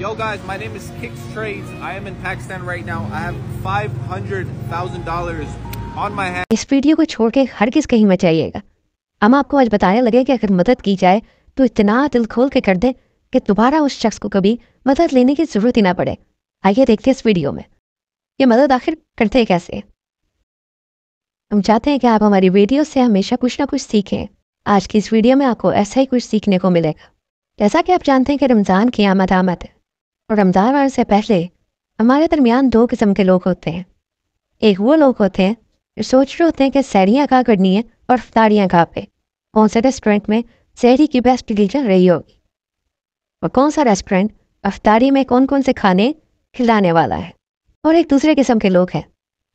Yo guys, my name is Kicks Trades. I am in Pakistan right now. I have dollars on my hand. इस video को छोड़ के हर किस कहीं मचाइएगा हम आपको आज बताने लगे कि अगर मदद की जाए तो इतना दिल खोल के कर दे कि दोबारा उस शख्स को कभी मदद लेने की जरूरत ही ना पड़े आइए देखते हैं इस वीडियो में ये मदद आखिर करते कैसे हम चाहते हैं कि आप हमारी वीडियो से हमेशा कुछ ना कुछ सीखें आज की इस वीडियो में आपको ऐसा ही कुछ सीखने को मिलेगा जैसा कि आप जानते हैं कि रमज़ान की आमद आमद है और रमज़ान आने से पहले हमारे दरमियान दो किस्म के लोग होते हैं एक वो लोग होते हैं जो सोच रहे होते हैं कि सैरियाँ कहाँ करनी है और अफ्तारियाँ कहाँ पे कौन से रेस्टोरेंट में सैरी की बेस्ट डिलीजन रही होगी और कौन सा रेस्टोरेंट अफ्तारी में कौन कौन से खाने खिलाने वाला है और एक दूसरे किस्म के लोग हैं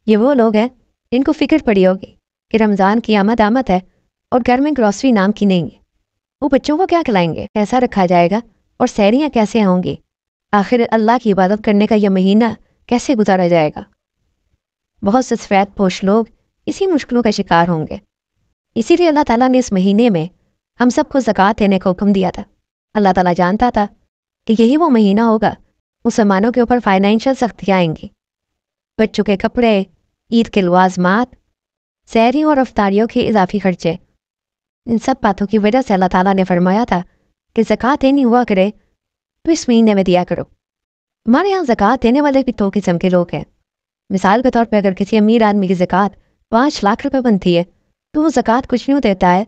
ये वो लोग हैं जिनको फिक्र पड़ी होगी कि रमज़ान की आमद आमद है और घर में ग्रॉसरी नाम की नहीं है वो बच्चों को क्या खिलाएंगे कैसा रखा जाएगा और सैरियाँ कैसे होंगी आखिर अल्लाह की इबादत करने का यह महीना कैसे गुजारा जाएगा बहुत से सफ़ेद पोश लोग इसी मुश्किलों का शिकार होंगे इसीलिए अल्लाह ताला ने इस महीने में हम सबको जक़ात देने का हुक्म दिया था अल्लाह ताला जानता था कि यही वो महीना होगा मुसलमानों के ऊपर फाइनेंशियल सख्तियाँ आएंगी बच्चों के कपड़े ईद के लवाजमात सैरी और रफ्तारियों के इजाफी खर्चे इन सब बातों की वजह से अल्लाह ताला ने फरमाया था कि जक़ात देनी हुआ करे खुशमीने तो में दिया करो हमारे यहाँ ज़क़़त देने वाले भी दो किस्म के लोग हैं मिसाल के तौर पर अगर किसी अमीर आदमी की जक़ात पाँच लाख रुपये बनती है तो वो ज़क़़त कुछ यूँ देता है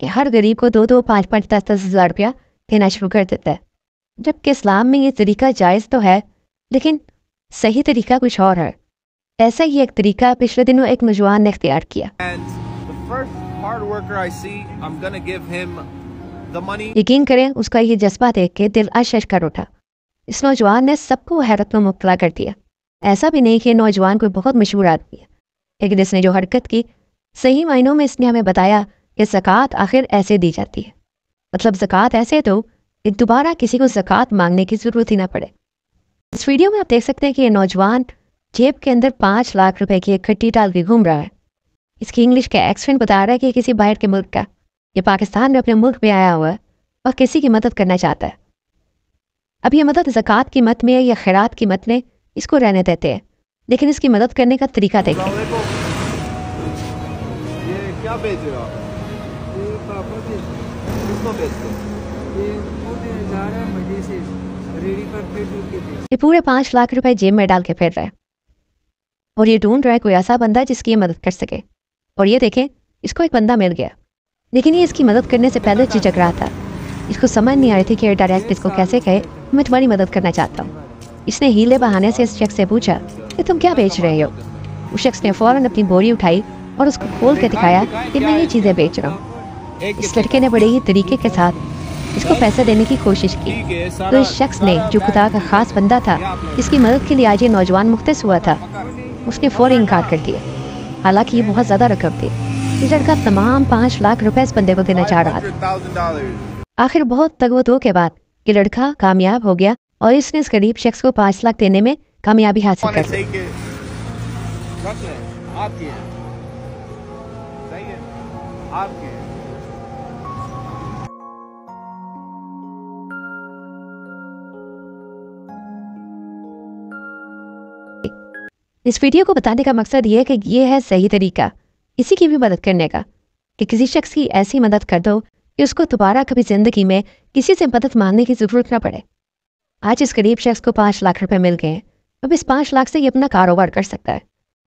कि हर गरीब को दो दो पाँच पाँच दस दस हज़ार रुपया देना शुरू कर देता है जबकि इस्लाम में ये तरीका जायज़ तो है लेकिन सही तरीका कुछ और है ऐसा ही एक तरीका पिछले दिनों एक नौजवान ने अख्तियार किया यकीन करें उसका ये जज्बा देख के दिल अशश कर उठा इस नौजवान ने सबको हैरत में मुबला कर दिया ऐसा भी नहीं कि नौजवान कोई बहुत मशहूर आदमी है लेकिन इसने जो हरकत की सही मायनों में इसने हमें बताया कि जक़ात आखिर ऐसे दी जाती है मतलब जक़ात ऐसे दो कि दोबारा किसी को जक़ात मांगने की ज़रूरत ही ना पड़े इस वीडियो में आप देख सकते हैं कि यह नौजवान जेब के अंदर पाँच लाख रुपए की इकट्ठी डाल के घूम रहा है इसकी इंग्लिश का एक्सटेंट बता रहा है कि किसी बाहर के मुल्क का ये पाकिस्तान में अपने मुल्क में आया हुआ है और किसी की मदद करना चाहता है अब ये मदद जक़ात की मत में या खैरात की मत में इसको रहने देते हैं लेकिन इसकी मदद करने का तरीका देखें ये ये पूरे पाँच लाख रुपए जेब में डाल के फिर रहे और ये ढूंढ रहा है कोई ऐसा बंदा जिसकी ये मदद कर सके और ये देखें इसको एक बंदा मिल गया लेकिन ये इसकी मदद करने से पहले झिझक रहा था इसको समझ नहीं आ रही थी कि डायरेक्ट इसको कैसे कहे मैं तुम्हारी मदद करना चाहता हूँ इसने हीले बहाने से इस शख्स से पूछा कि तुम क्या बेच रहे हो उस शख्स ने फ़ौरन अपनी बोरी उठाई और उसको खोल कर दिखाया कि मैं ये चीज़ें बेच रहा हूँ इस लड़के ने बड़े ही तरीके के साथ इसको पैसे देने की कोशिश की तो इस शख्स ने जो खुदा का खास बंदा था इसकी मदद के लिए आज ये नौजवान मुख्त हुआ था उसने फौरन इनकार कर दिया हालांकि ये बहुत ज़्यादा रकम थी लड़का तमाम पाँच लाख रुपए इस बंदे को देना चाह रहा आखिर बहुत तगवतो के बाद ये लड़का कामयाब हो गया और इसने इस गरीब शख्स को पाँच लाख देने में कामयाबी हासिल कर इस वीडियो को बताने का मकसद ये है कि ये है सही तरीका इसी की भी मदद करने का कि किसी शख्स की ऐसी मदद कर दो कि उसको दोबारा कभी ज़िंदगी में किसी से मदद मांगने की ज़रूरत ना पड़े आज इस गरीब शख्स को पांच लाख रुपए मिल गए अब इस पांच लाख से ये अपना कारोबार कर सकता है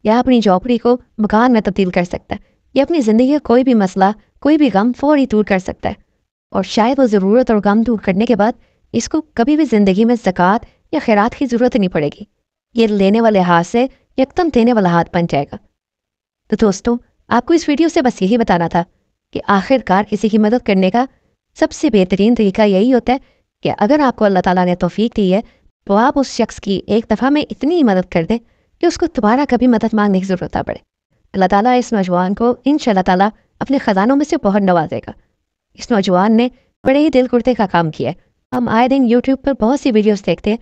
या अपनी झोपड़ी को मकान में तब्दील कर सकता है या अपनी ज़िंदगी का कोई भी मसला कोई भी गम फौरी दूर कर सकता है और शायद वो ज़रूरत और गम दूर करने के बाद इसको कभी भी ज़िंदगी में ज़क़़त या खैरात की ज़रूरत नहीं पड़ेगी ये लेने वाले हाथ से यकदम देने वाला हाथ बन जाएगा तो दोस्तों आपको इस वीडियो से बस यही बताना था कि आखिरकार किसी की मदद करने का सबसे बेहतरीन तरीका यही होता है कि अगर आपको अल्लाह ताला ने तोफ़ी दी है तो आप उस शख्स की एक दफ़ा में इतनी मदद कर दें कि उसको दोबारा कभी मदद मांगने की ज़रूरत ना पड़े अल्लाह ताला इस नौजवान को इन ताला अपने ख़जानों में से बहुत नवाजेगा इस नौजवान ने बड़े ही दिल कुर्ते का काम किया है हम आए दिन यूट्यूब पर बहुत सी वीडियोज़ देखते हैं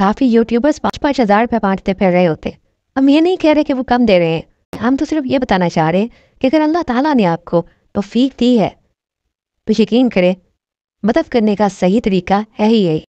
काफ़ी यूट्यूबर्स पाँच पाँच हज़ार रुपये बांटते फिर रहे होते हम ये नहीं कह रहे कि वो कम दे रहे हैं हम तो सिर्फ ये बताना चाह रहे हैं कि अगर अल्लाह ताला ने आपको तोफ़ीक दी है तो यकीन करें मदद करने का सही तरीका है ही यही